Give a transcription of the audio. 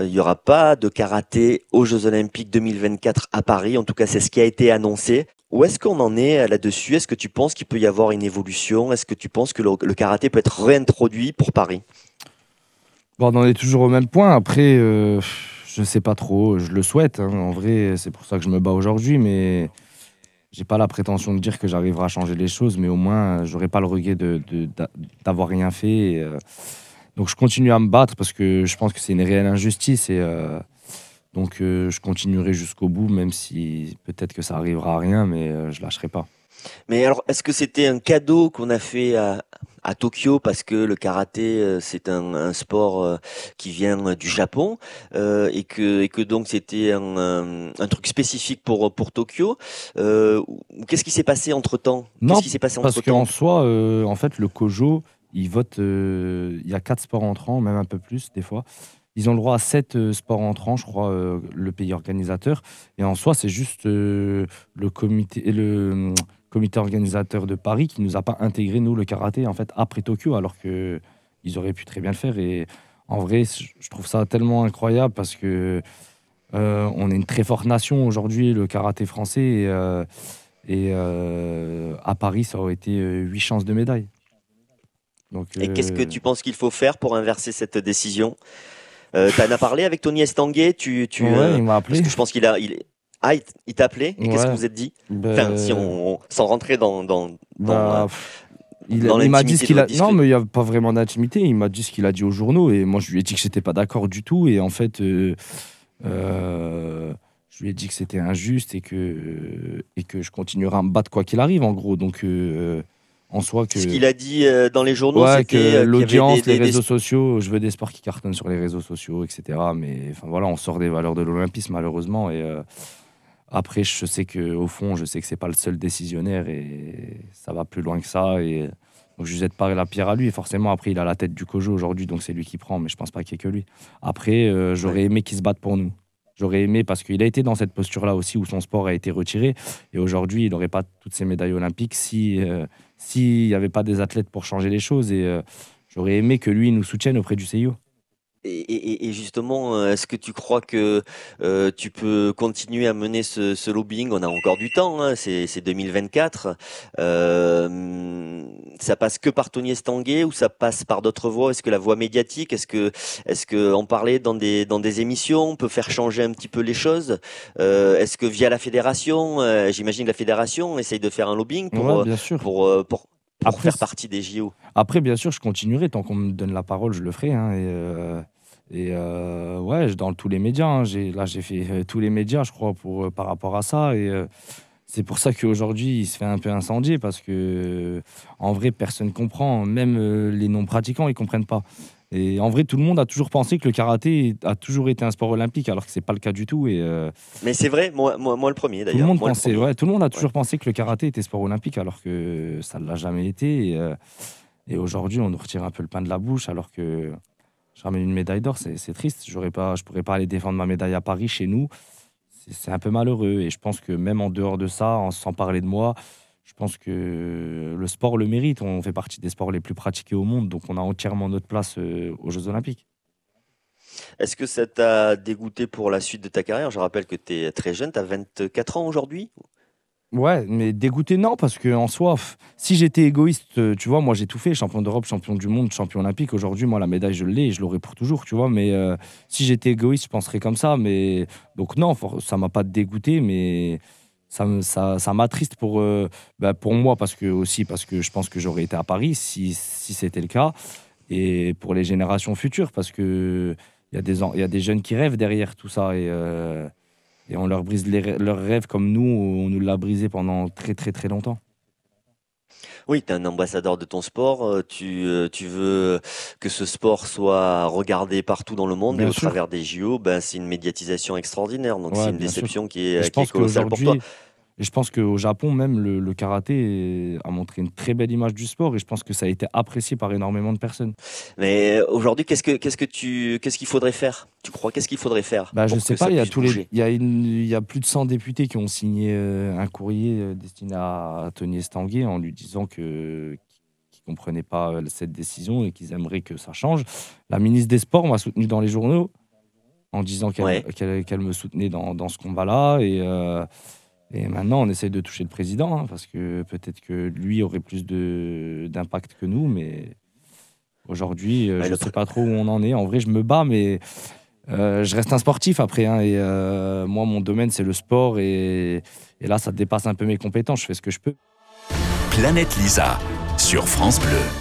Euh, il n'y aura pas de karaté aux Jeux Olympiques 2024 à Paris. En tout cas, c'est ce qui a été annoncé. Où est-ce qu'on en est euh, là-dessus Est-ce que tu penses qu'il peut y avoir une évolution Est-ce que tu penses que le, karaté peut être réintroduit pour Paris Bon, on en est toujours au même point. Après, euh, je ne sais pas trop. Je le souhaite. Hein. En vrai, c'est pour ça que je me bats aujourd'hui. Mais je n'ai pas la prétention de dire que j'arriverai à changer les choses. Mais au moins, n'aurai pas le regret d'avoir rien fait. Donc je continue à me battre parce que je pense que c'est une réelle injustice et euh, donc euh, je continuerai jusqu'au bout, même si peut-être que ça arrivera à rien, mais je euh, je lâcherai pas. Mais alors, est-ce que c'était un cadeau qu'on a fait à, à Tokyo parce que le karaté c'est un, sport qui vient du Japon et que et que donc c'était un, truc spécifique pour pour Tokyo. Qu'est-ce qui s'est passé entre temps qui passé parce qu'en soi, en fait, le kojo ils votent, euh, il y a quatre sports entrants, même un peu plus des fois. Ils ont le droit à sept euh, sports entrants, je crois, euh, le pays organisateur. Et en soi, c'est juste le comité, le comité organisateur de Paris qui nous a pas intégré nous le karaté en fait après Tokyo, alors que ils auraient pu très bien le faire. Et en vrai, je trouve ça tellement incroyable parce que on est une très forte nation aujourd'hui, le karaté français. Et, à Paris, ça aurait été huit chances de médaille. Et qu'est-ce que euh, tu penses qu'il faut faire pour inverser cette décision euh, T'en as parlé avec Tony Estanguet tu, tu, euh, il m'a appelé. Parce que je pense qu'il a, il, ah, il t'a appelé Et qu'est-ce que vous êtes dit ben, si on, sans rentrer dans. dans, dans bah, euh, Il, il, m'a dit qu'il a. Non, mais il n'y a pas vraiment d'intimité. Il m'a dit ce qu'il a dit aux journaux et moi je lui ai dit que n'étais pas d'accord du tout. Et en fait, je lui ai dit que c'était injuste et que, et que je continuerai à me battre quoi qu'il arrive en gros. Donc en soi Ce qu'il a dit euh, dans les journaux, ouais, que euh, l'audience, les réseaux sociaux, je veux des sports qui cartonnent sur les réseaux sociaux, etc. Mais enfin voilà, on sort des valeurs de l'Olympisme malheureusement et. Euh, après, je sais que au fond, je sais que c'est pas le seul décisionnaire et ça va plus loin que ça. Et donc je jette pas la pierre à lui. forcément, après, il a la tête du cojo aujourd'hui, donc c'est lui qui prend. Mais je pense pas qu'il y ait que lui. Après, j'aurais aimé qu'il se batte pour nous. J'aurais aimé parce qu'il a été dans cette posture-là aussi où son sport a été retiré. Et aujourd'hui, il n'aurait pas toutes ces médailles olympiques si euh, s'il n'y avait pas des athlètes pour changer les choses. Et euh, j'aurais aimé que lui nous soutienne auprès du CIO. Et, justement, euh, est-ce que tu crois que tu peux continuer à mener ce, lobbying On a encore du temps, hein, c'est 2024 ça passe que par Tony Estanguet ou ça passe par d'autres voies Est-ce que la voie médiatique Est-ce que est-ce que en parler dans des dans des émissions peut faire changer un petit peu les choses euh, Est-ce que via la fédération, euh, j'imagine la fédération essaye de faire un lobbying pour euh, pour, pour faire partie des JO. Après, bien sûr, je continuerai. Tant qu'on me donne la parole, je le ferai. Hein, et, ouais, dans tous les médias. Hein, j'ai là, j'ai fait tous les médias, je crois, pour, par rapport à ça. Et c'est pour ça qu'aujourd'hui, il se fait un peu incendier parce que, en vrai, personne ne comprend. Même euh, les non-pratiquants, ils comprennent pas. Et en vrai, tout le monde a toujours pensé que le karaté a toujours été un sport olympique, alors que ce n'est pas le cas du tout. Et euh, mais c'est vrai, moi, moi, le premier d'ailleurs. Tout le monde a toujours pensé que le karaté était sport olympique, alors que ça ne l'a jamais été. Et, euh, aujourd'hui, on nous retire un peu le pain de la bouche, alors que je ramène une médaille d'or, c'est triste. Je pas, je pourrais pas aller défendre ma médaille à Paris chez nous c'est un peu malheureux. Et je pense que même en dehors de ça, sans parler de moi, je pense que le sport le mérite. On fait partie des sports les plus pratiqués au monde, donc on a entièrement notre place euh, aux Jeux Olympiques. Est-ce que ça t'a dégoûté pour la suite de ta carrière Je rappelle que tu es très jeune, tu as 24 ans aujourd'hui Ouais, mais dégoûté, non, parce que en soi, si j'étais égoïste, euh, tu vois, moi j'ai tout fait, champion d'Europe, champion du monde, champion olympique. Aujourd'hui, moi, la médaille, je l'ai et je l'aurai pour toujours, tu vois. Mais euh, si j'étais égoïste, je penserais comme ça. Mais donc, non, ça m'a pas dégoûté, mais ça, ça, ça m'attriste pour, euh, bah, pour moi, parce que aussi, parce que je pense que j'aurais été à Paris si, si c'était le cas, et pour les générations futures, parce que il y, a des, y a des jeunes qui rêvent derrière tout ça. Et et on leur brise leurs rêves comme nous, on nous l'a brisé pendant très très très longtemps. Oui, tu es un ambassadeur de ton sport, euh, tu, euh, tu, veux que ce sport soit regardé partout dans le monde, et au travers des JO, ben, c'est une médiatisation extraordinaire, donc c'est une déception qui est, qui est colossale pour toi. Et je pense qu'au Japon, même, le, karaté a montré une très belle image du sport et je pense que ça a été apprécié par énormément de personnes. Mais euh, aujourd'hui, qu'est-ce que qu'est-ce que tu qu'est-ce qu'il faudrait faire Tu crois qu'est-ce qu'il faudrait faire bah, Je ne sais pas. Il y a tous les, il y a il y a plus de 100 députés qui ont signé euh, un courrier euh, destiné à Tony Estanguet en lui disant que comprenaient pas cette décision et qu'ils aimeraient que ça change. La ministre des Sports m'a soutenu dans les journaux en disant qu'elle me soutenait dans, dans ce combat-là. Et, et maintenant, on essaye de toucher le président, hein, parce que peut-être que lui aurait plus d'impact que nous, mais aujourd'hui, euh, je ne sais pas trop où on en est. En vrai, je me bats, mais euh, je reste un sportif après. Hein, et euh, moi, mon domaine, c'est le sport. Et, et, là, ça dépasse un peu mes compétences. Je fais ce que je peux. Planète Lisa sur France Bleu.